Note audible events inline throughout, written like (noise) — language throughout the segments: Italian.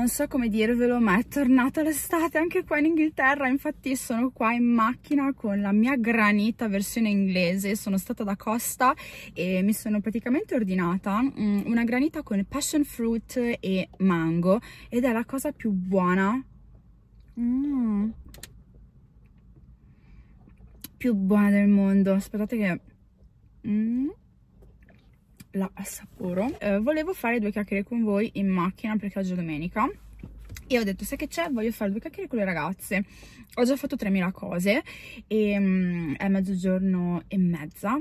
non so come dirvelo ma è tornata l'estate anche qua in Inghilterra infatti sono qua in macchina con la mia granita versione inglese sono stata da Costa e mi sono praticamente ordinata mm, una granita con passion fruit e mango ed è la cosa più buona mm. più buona del mondo aspettate che mm la assaporo eh, volevo fare due chiacchiere con voi in macchina perché oggi è domenica e ho detto sai che c'è voglio fare due chiacchiere con le ragazze ho già fatto 3000 cose e um, è mezzogiorno e mezza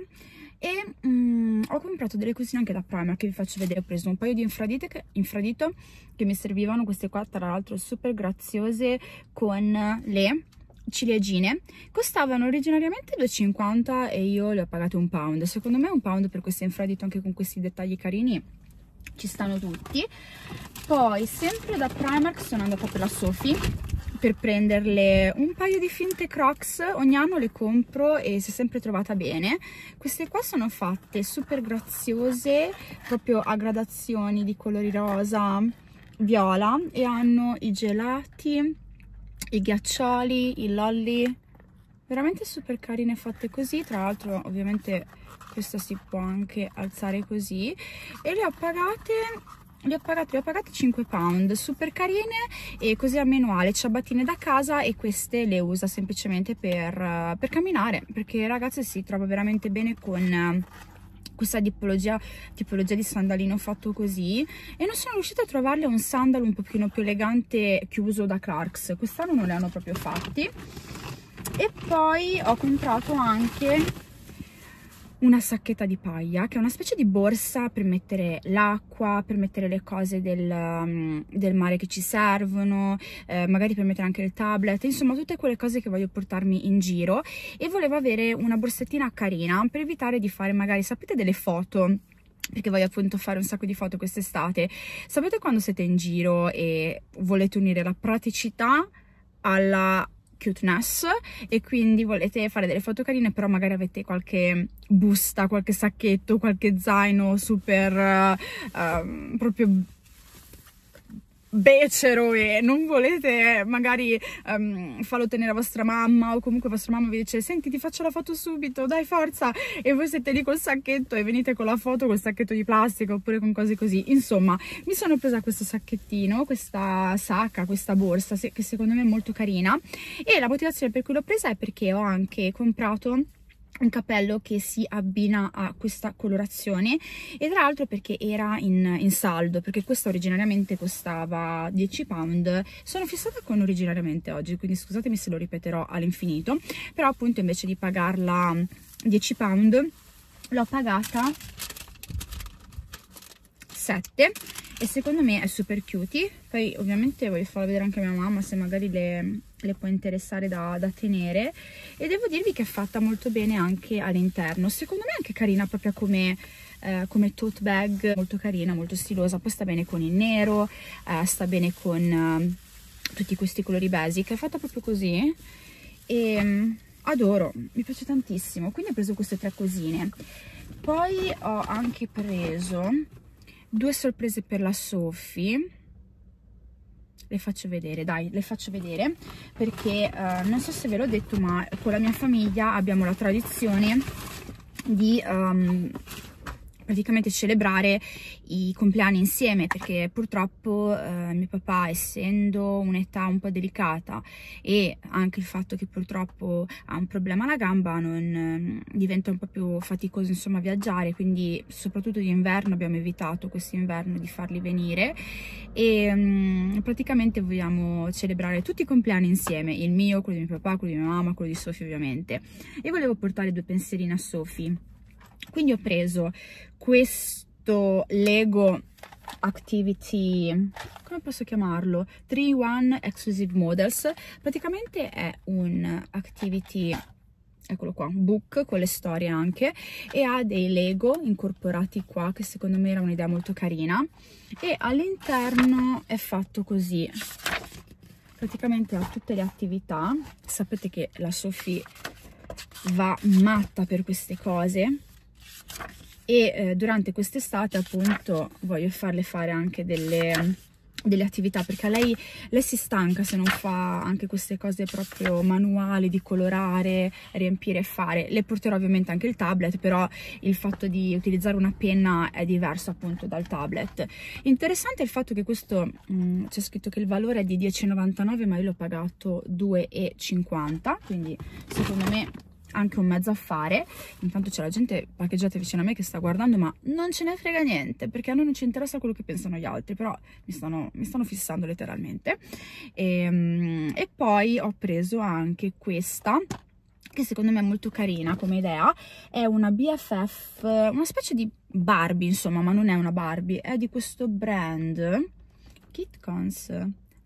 e um, ho comprato delle cosine anche da Primer che vi faccio vedere ho preso un paio di che, infradito che mi servivano queste qua tra l'altro super graziose con le ciliegine costavano originariamente 2,50 e io le ho pagate un pound secondo me un pound per questo infradito anche con questi dettagli carini ci stanno tutti poi sempre da Primark sono andata per la Sophie per prenderle un paio di finte crocs ogni anno le compro e si è sempre trovata bene queste qua sono fatte super graziose proprio a gradazioni di colori rosa viola e hanno i gelati i ghiaccioli, i lolli, veramente super carine fatte così, tra l'altro ovviamente questa si può anche alzare così e le ho pagate le ho pagate, le ho pagate 5 pound, super carine e così a ha le ciabattine da casa e queste le usa semplicemente per, eh, per camminare perché ragazze si trova veramente bene con questa tipologia, tipologia, di sandalino fatto così e non sono riuscita a trovarle un sandalo un pochino più elegante chiuso da Clarks quest'anno non le hanno proprio fatti e poi ho comprato anche una sacchetta di paglia, che è una specie di borsa per mettere l'acqua, per mettere le cose del, um, del mare che ci servono, eh, magari per mettere anche il tablet, insomma tutte quelle cose che voglio portarmi in giro e volevo avere una borsettina carina per evitare di fare magari, sapete, delle foto perché voglio appunto fare un sacco di foto quest'estate. Sapete quando siete in giro e volete unire la praticità alla cuteness e quindi volete fare delle foto carine però magari avete qualche busta, qualche sacchetto, qualche zaino super uh, proprio becero e non volete eh, magari um, farlo tenere a vostra mamma o comunque vostra mamma vi dice senti ti faccio la foto subito dai forza e voi siete lì col sacchetto e venite con la foto col sacchetto di plastica oppure con cose così insomma mi sono presa questo sacchettino questa sacca questa borsa che secondo me è molto carina e la motivazione per cui l'ho presa è perché ho anche comprato un cappello che si abbina a questa colorazione e tra l'altro perché era in, in, saldo perché questo originariamente costava 10 pound sono fissata con originariamente oggi quindi scusatemi se lo ripeterò all'infinito però appunto invece di pagarla 10 pound l'ho pagata 7 e secondo me è super cutie poi ovviamente voglio farlo vedere anche a mia mamma se magari le, le può interessare da, da, tenere e devo dirvi che è fatta molto bene anche all'interno secondo me è anche carina proprio come, eh, come tote bag molto carina, molto stilosa poi sta bene con il nero eh, sta bene con eh, tutti questi colori basic è fatta proprio così e mm, adoro, mi piace tantissimo quindi ho preso queste tre cosine poi ho anche preso due sorprese per la Sophie le faccio vedere, dai, le faccio vedere perché eh, non so se ve l'ho detto ma con la mia famiglia abbiamo la tradizione di um, praticamente celebrare i compleanni insieme perché purtroppo eh, mio papà essendo un'età un po' delicata e anche il fatto che purtroppo ha un problema alla gamba non, mm, diventa un po' più faticoso insomma viaggiare quindi soprattutto d'inverno abbiamo evitato questo inverno di farli venire e mh, mm, praticamente vogliamo celebrare tutti i compleanni insieme il mio, quello di mio papà, quello di mia mamma, quello di Sofì ovviamente e volevo portare due pensieri a Sofì quindi ho preso questo Lego Activity, come posso chiamarlo? 3-1 Exclusive Models, praticamente è un Activity eccolo qua, book con le storie anche e ha dei Lego incorporati qua che secondo me era un'idea molto carina e all'interno è fatto così praticamente ha tutte le attività sapete che la Sophie va matta per queste cose e eh, durante quest'estate appunto voglio farle fare anche delle, delle attività perché lei, lei, si stanca se non fa anche queste cose proprio manuali di colorare, riempire e fare le porterò ovviamente anche il tablet però il fatto di utilizzare una penna è diverso appunto dal tablet interessante il fatto che questo mm, c'è scritto che il valore è di 10,99 ma io l'ho pagato 2,50 quindi secondo me anche un mezzo affare intanto c'è la gente parcheggiata vicino a me che sta guardando ma non ce ne frega niente perché a noi non ci interessa quello che pensano gli altri però mi stanno, mi stanno fissando letteralmente e, ehm, e poi ho preso anche questa che secondo me è molto carina come idea, è una BFF, una specie di Barbie insomma, ma non è una Barbie, è di questo brand, Kit Cons,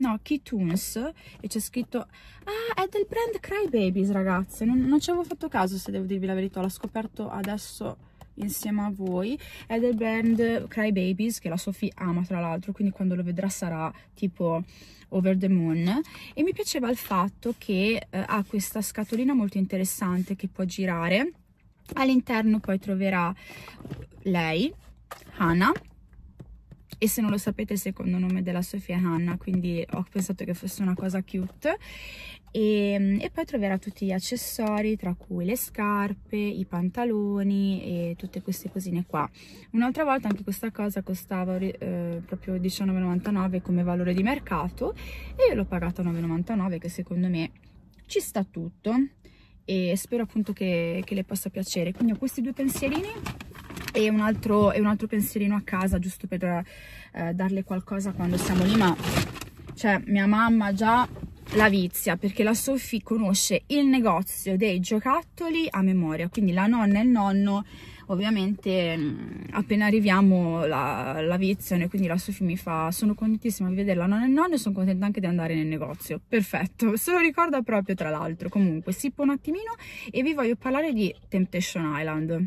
no Keytoons e c'è scritto ah è del brand Crybabies ragazze non, non ci avevo fatto caso se devo dirvi la verità l'ho scoperto adesso insieme a voi è del brand Crybabies che la Sophie ama tra l'altro quindi quando lo vedrà sarà tipo over the moon e mi piaceva il fatto che eh, ha questa scatolina molto interessante che può girare all'interno poi troverà lei Hannah e se non lo sapete il secondo nome della Sofia è Hannah, quindi ho pensato che fosse una cosa cute. E, ehm, e poi troverà tutti gli accessori, tra cui le scarpe, i pantaloni e tutte queste cosine qua. Un'altra volta anche questa cosa costava eh, proprio 19,99 come valore di mercato e io l'ho pagata 9,99 che secondo me ci sta tutto e spero appunto che, che le possa piacere. Quindi ho questi due pensierini e un altro, e un altro pensierino a casa giusto per eh, darle qualcosa quando siamo lì ma cioè mia mamma già la vizia perché la Sophie conosce il negozio dei giocattoli a memoria quindi la nonna e il nonno ovviamente mm, appena arriviamo la, la viziano e quindi la Sophie mi fa sono contentissima di vederla nonna e nonno e sono contenta anche di andare nel negozio perfetto (laughs) se lo ricorda proprio tra l'altro comunque sippo un attimino e vi voglio parlare di Temptation Island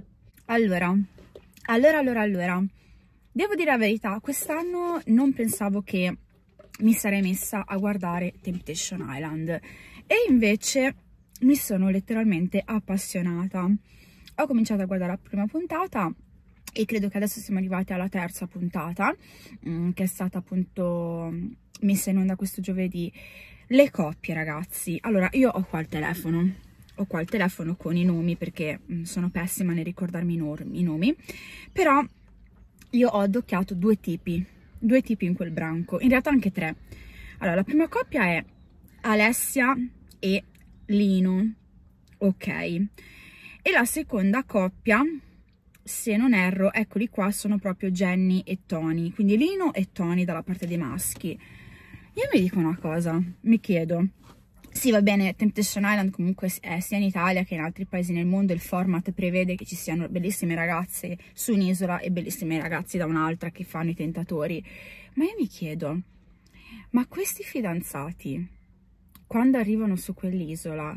allora allora, allora, allora, devo dire la verità, quest'anno non pensavo che mi sarei messa a guardare Temptation Island e invece mi sono letteralmente appassionata. Ho cominciato a guardare la prima puntata e credo che adesso siamo arrivati alla terza puntata mm, che è stata appunto mm, messa in onda questo giovedì. Le coppie ragazzi, allora io ho qua il telefono ho qua il telefono con i nomi perché mm, sono pessima nel ricordarmi i, nomi, però io ho addocchiato due tipi, due tipi in quel branco, in realtà anche tre. Allora, la prima coppia è Alessia e Lino, ok, e la seconda coppia, se non erro, eccoli qua, sono proprio Jenny e Tony, quindi Lino e Tony dalla parte dei maschi. Io mi dico una cosa, mi chiedo, sì, va bene, Temptation Island comunque è eh, sia in Italia che in altri paesi nel mondo il format prevede che ci siano bellissime ragazze su un'isola e bellissime ragazze da un'altra che fanno i tentatori. Ma io mi chiedo, ma questi fidanzati, quando arrivano su quell'isola,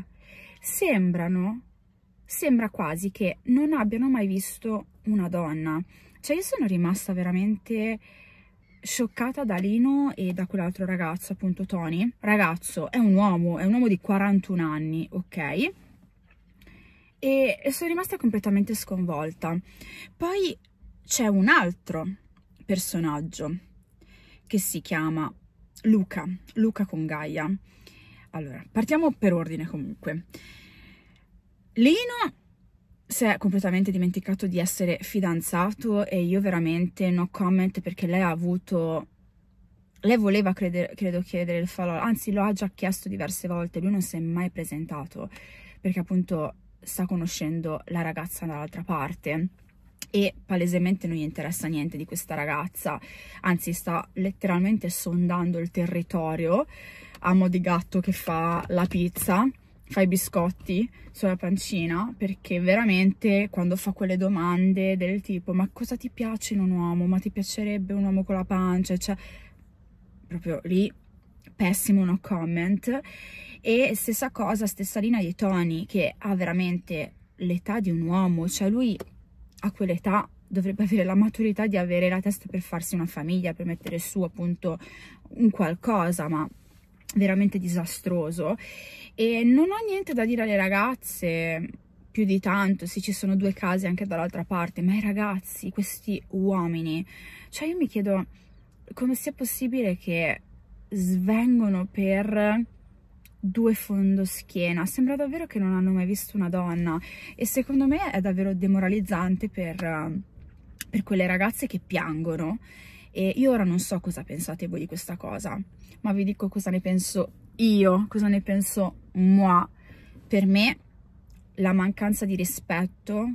sembrano, sembra quasi che non abbiano mai visto una donna. Cioè io sono rimasta veramente scioccata da Lino e da quell'altro ragazzo, appunto Tony. Ragazzo, è un uomo, è un uomo di 41 anni, ok? E sono rimasta completamente sconvolta. Poi c'è un altro personaggio che si chiama Luca, Luca con Gaia. Allora, partiamo per ordine comunque. Lino si è completamente dimenticato di essere fidanzato e io veramente no comment perché lei ha avuto... Lei voleva, credere, credo, chiedere il falò, anzi lo ha già chiesto diverse volte, lui non si è mai presentato perché appunto sta conoscendo la ragazza dall'altra parte e palesemente non gli interessa niente di questa ragazza, anzi sta letteralmente sondando il territorio a mo' di gatto che fa la pizza fa i biscotti sulla pancina perché veramente quando fa quelle domande del tipo ma cosa ti piace in un uomo, ma ti piacerebbe un uomo con la pancia, cioè proprio lì pessimo no comment e stessa cosa, stessa linea di Tony che ha veramente l'età di un uomo, cioè lui a quell'età dovrebbe avere la maturità di avere la testa per farsi una famiglia, per mettere su appunto un qualcosa, ma veramente disastroso e non ho niente da dire alle ragazze più di tanto, se ci sono due casi anche dall'altra parte, ma i ragazzi, questi uomini, cioè io mi chiedo come sia possibile che svengono per due fondoschiena, sembra davvero che non hanno mai visto una donna e secondo me è davvero demoralizzante per, per quelle ragazze che piangono e io ora non so cosa pensate voi di questa cosa, ma vi dico cosa ne penso io, cosa ne penso moi. Per me la mancanza di rispetto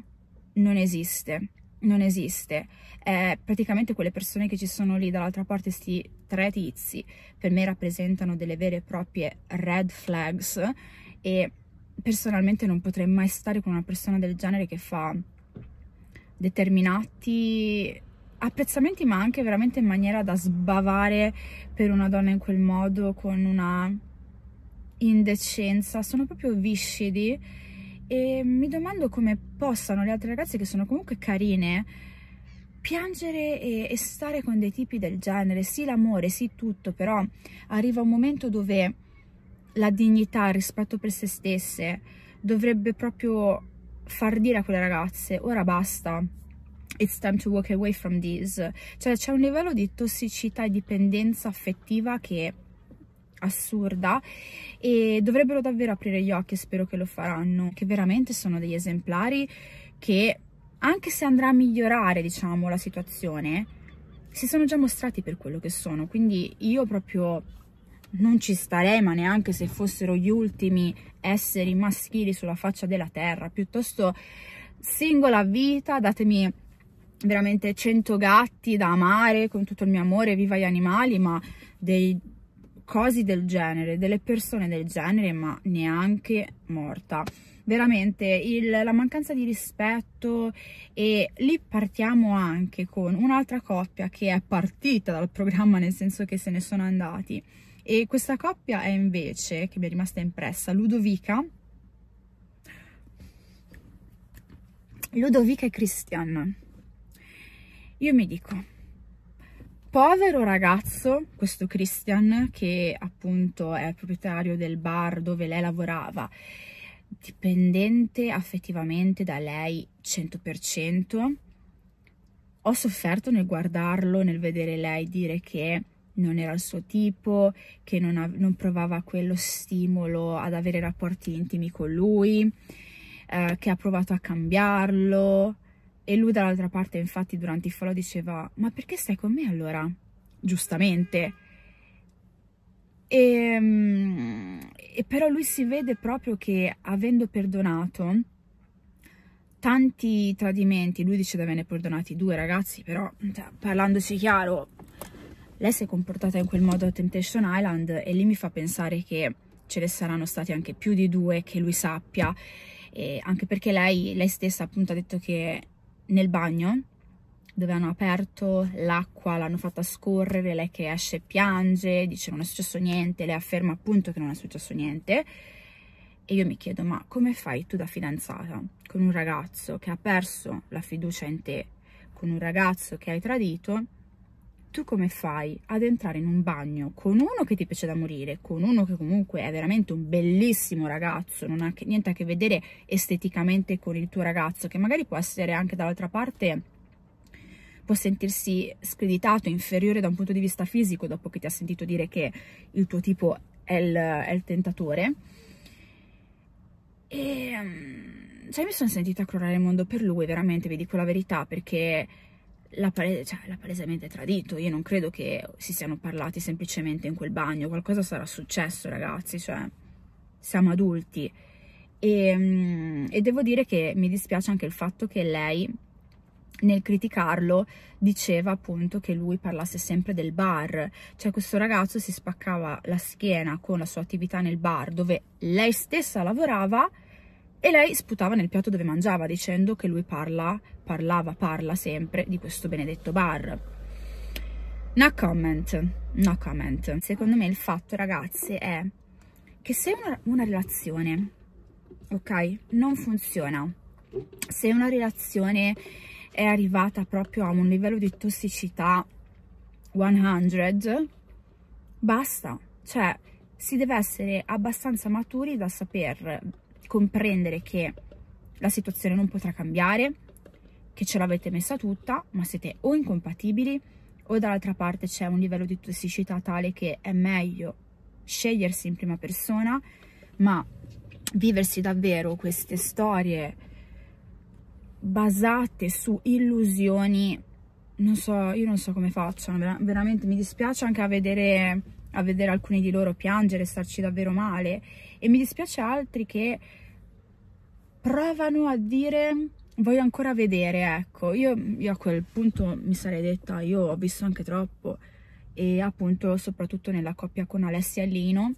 non esiste, non esiste. Eh, praticamente quelle persone che ci sono lì dall'altra parte, questi tre tizi, per me rappresentano delle vere e proprie red flags e personalmente non potrei mai stare con una persona del genere che fa determinati apprezzamenti ma anche veramente in maniera da sbavare per una donna in quel modo con una indecenza sono proprio viscidi e mi domando come possano le altre ragazze che sono comunque carine piangere e, e stare con dei tipi del genere sì l'amore sì tutto però arriva un momento dove la dignità il rispetto per se stesse dovrebbe proprio far dire a quelle ragazze ora basta It's time to walk away from this. Cioè c'è un livello di tossicità e dipendenza affettiva che è assurda e dovrebbero davvero aprire gli occhi e spero che lo faranno, che veramente sono degli esemplari che anche se andrà a migliorare, diciamo, la situazione, si sono già mostrati per quello che sono, quindi io proprio non ci starei, ma neanche se fossero gli ultimi esseri maschili sulla faccia della terra, piuttosto singola vita, datemi veramente 100 gatti da amare con tutto il mio amore, viva gli animali, ma dei cosi del genere, delle persone del genere, ma neanche morta. Veramente il, la mancanza di rispetto e lì partiamo anche con un'altra coppia che è partita dal programma nel senso che se ne sono andati e questa coppia è invece, che mi è rimasta impressa, Ludovica Ludovica e Christian io mi dico, povero ragazzo, questo Christian, che appunto è proprietario del bar dove lei lavorava, dipendente affettivamente da lei 100%, ho sofferto nel guardarlo, nel vedere lei dire che non era il suo tipo, che non, non provava quello stimolo ad avere rapporti intimi con lui, eh, che ha provato a cambiarlo, e lui dall'altra parte, infatti, durante il falò diceva, ma perché stai con me allora? Giustamente. E, ehm, e però lui si vede proprio che avendo perdonato tanti tradimenti, lui dice di averne perdonati due ragazzi, però cioè, parlandosi chiaro, lei si è comportata in quel modo a Temptation Island e lì mi fa pensare che ce ne saranno stati anche più di due che lui sappia, e anche perché lei, lei stessa appunto ha detto che nel bagno dove hanno aperto l'acqua, l'hanno fatta scorrere, lei che esce piange, dice non è successo niente, lei afferma appunto che non è successo niente. E io mi chiedo, ma come fai tu da fidanzata con un ragazzo che ha perso la fiducia in te, con un ragazzo che hai tradito, tu come fai ad entrare in un bagno con uno che ti piace da morire, con uno che comunque è veramente un bellissimo ragazzo, non ha che, niente a che vedere esteticamente con il tuo ragazzo, che magari può essere anche dall'altra parte può sentirsi screditato, inferiore da un punto di vista fisico dopo che ti ha sentito dire che il tuo tipo è il, è il tentatore. E ehm, cioè mi sono sentita crollare il mondo per lui, veramente, vi dico la verità, perché cioè, l'ha pale cioè, palesemente tradito. Io non credo che si siano parlati semplicemente in quel bagno, qualcosa sarà successo, ragazzi, cioè siamo adulti. E, ehm, e devo dire che mi dispiace anche il fatto che lei nel criticarlo diceva appunto che lui parlasse sempre del bar, cioè questo ragazzo si spaccava la schiena con la sua attività nel bar dove lei stessa lavorava e lei sputava nel piatto dove mangiava dicendo che lui parla parlava, parla sempre di questo benedetto bar. No comment, no comment. Secondo me il fatto, ragazze, è che se una, una relazione, ok, non funziona, se una relazione è arrivata proprio a un livello di tossicità 100, basta. Cioè, si deve essere abbastanza maturi da saper comprendere che la situazione non potrà cambiare, che ce l'avete messa tutta, ma siete o incompatibili o dall'altra parte c'è un livello di tossicità tale che è meglio scegliersi in prima persona, ma viversi davvero queste storie basate su illusioni, non so, io non so come facciano, veramente mi dispiace anche a vedere, a vedere alcuni di loro piangere, starci davvero male e mi dispiace altri che provano a dire voglio ancora vedere, ecco, io, io, a quel punto mi sarei detta, io ho visto anche troppo e appunto soprattutto nella coppia con Alessia e Lino,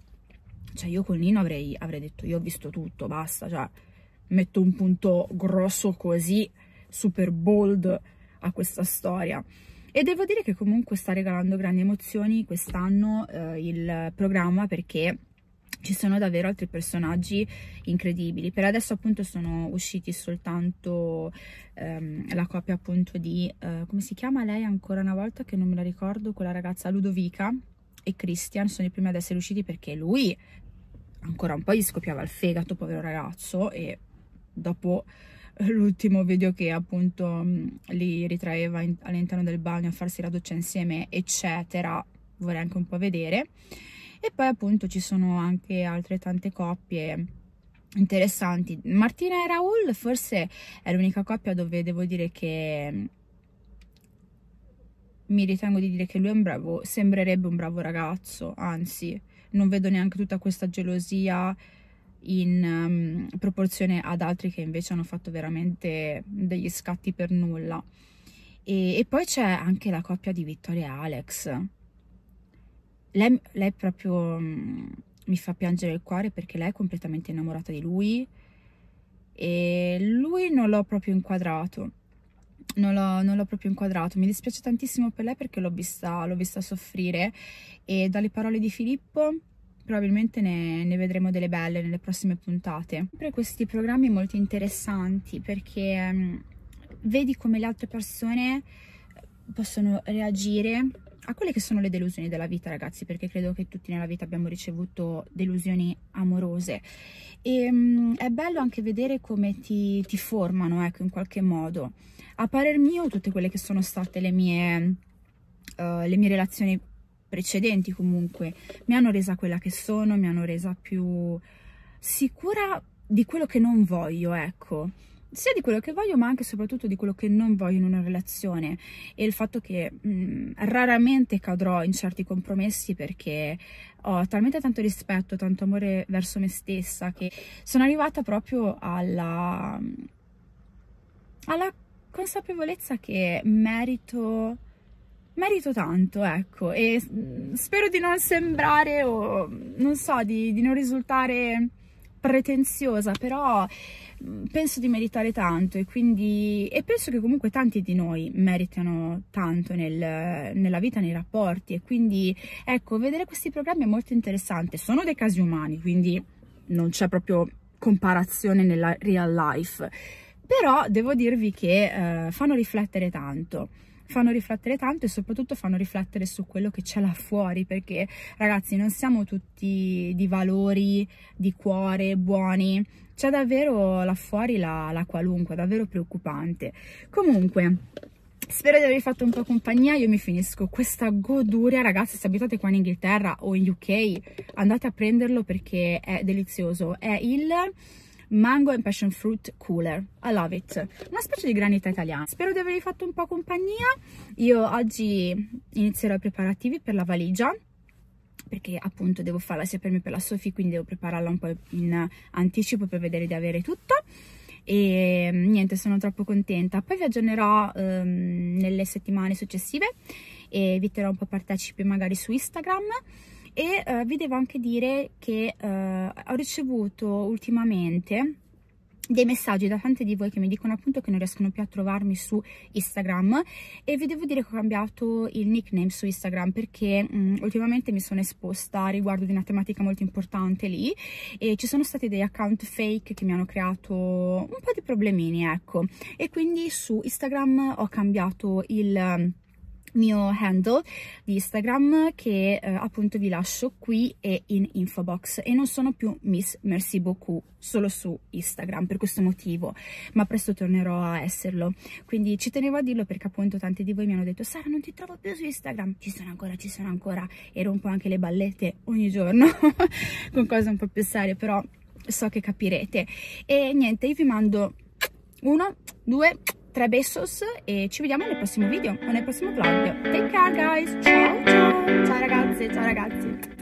cioè io con Lino avrei, avrei detto io ho visto tutto, basta, cioè metto un punto grosso così, super bold a questa storia. E devo dire che comunque sta regalando grandi emozioni quest'anno eh, il programma perché ci sono davvero altri personaggi incredibili. Per adesso appunto sono usciti soltanto ehm, la coppia appunto di, eh, come si chiama lei ancora una volta che non me la ricordo, quella ragazza Ludovica e Christian sono i primi ad essere usciti perché lui ancora un po' gli scoppiava il fegato, povero ragazzo, e dopo eh, l'ultimo video che appunto mm, li ritraeva all'interno del bagno a farsi la doccia insieme, eccetera, vorrei anche un po' vedere e poi appunto ci sono anche altre tante coppie interessanti Martina e Raul forse è l'unica coppia dove devo dire che mm, mi ritengo di dire che lui bravo, sembrerebbe un bravo ragazzo, anzi non vedo neanche tutta questa gelosia in um, proporzione ad altri che invece hanno fatto veramente degli scatti per nulla. E, e poi c'è anche la coppia di Vittoria e Alex, lei, lei proprio mh, mm, mi fa piangere il cuore perché lei è completamente innamorata di lui e lui non l'ho proprio inquadrato. Non l'ho, non l'ho, proprio inquadrato. Mi dispiace tantissimo per lei perché l'ho vista, l'ho vista soffrire e dalle parole di Filippo probabilmente ne, ne, vedremo delle belle nelle prossime puntate. Sempre questi programmi molto interessanti perché um, vedi come le altre persone possono reagire a quelle che sono le delusioni della vita ragazzi perché credo che tutti nella vita abbiamo ricevuto delusioni amorose e ehm, mh, è bello anche vedere come ti, ti formano ecco in qualche modo a parer mio tutte quelle che sono state le mie, uh, le mie relazioni precedenti comunque mi hanno resa quella che sono mi hanno resa più sicura di quello che non voglio ecco sia di quello che voglio, ma anche e soprattutto di quello che non voglio in una relazione e il fatto che mh, mm, raramente cadrò in certi compromessi perché ho talmente tanto rispetto, tanto amore verso me stessa che sono arrivata proprio alla, alla consapevolezza che merito merito tanto, ecco, e mm, spero di non sembrare o mm, non so, di, di non risultare pretenziosa, però mm, penso di meritare tanto e quindi e penso che comunque tanti di noi meritano tanto nel, nella vita, nei rapporti e quindi ecco, vedere questi programmi è molto interessante. Sono dei casi umani, quindi non c'è proprio comparazione nella real life, però devo dirvi che eh, fanno riflettere tanto fanno riflettere tanto e soprattutto fanno riflettere su quello che c'è là fuori perché ragazzi non siamo tutti di valori, di cuore, buoni, c'è davvero là fuori la, la qualunque, davvero preoccupante. Comunque, Spero di avervi fatto un po' compagnia, io mi finisco questa goduria, ragazzi, se abitate qua in Inghilterra o in UK, andate a prenderlo perché è delizioso, è il Mango and Passion Fruit Cooler. I love it. Una specie di granita italiana. Spero di avervi fatto un po' compagnia. Io oggi inizierò i preparativi per la valigia perché appunto devo farla sia per me che per la Sophie quindi devo prepararla un po' in anticipo per vedere di avere tutto e mm, niente sono troppo contenta poi vi aggiornerò um, nelle settimane successive e vi terrò un po' partecipi magari su Instagram e eh, vi devo anche dire che eh, ho ricevuto ultimamente dei messaggi da tante di voi che mi dicono appunto che non riescono più a trovarmi su Instagram e vi devo dire che ho cambiato il nickname su Instagram perché mh, mm, ultimamente mi sono esposta riguardo di una tematica molto importante lì e ci sono stati dei account fake che mi hanno creato un po' di problemini ecco e quindi su Instagram ho cambiato il mio handle di Instagram che eh, appunto vi lascio qui e in info box e non sono più Miss Merci Beaucoup solo su Instagram per questo motivo ma presto tornerò a esserlo quindi ci tenevo a dirlo perché appunto tanti di voi mi hanno detto Sara non ti trovo più su Instagram ci sono ancora ci sono ancora e rompo anche le ballette ogni giorno (laughs) con cose un po' più serie però so che capirete e niente io vi mando uno due tre bessos e ci vediamo nel prossimo video o nel prossimo vlog. Take care guys, ciao ciao, ciao ragazze, ciao ragazzi.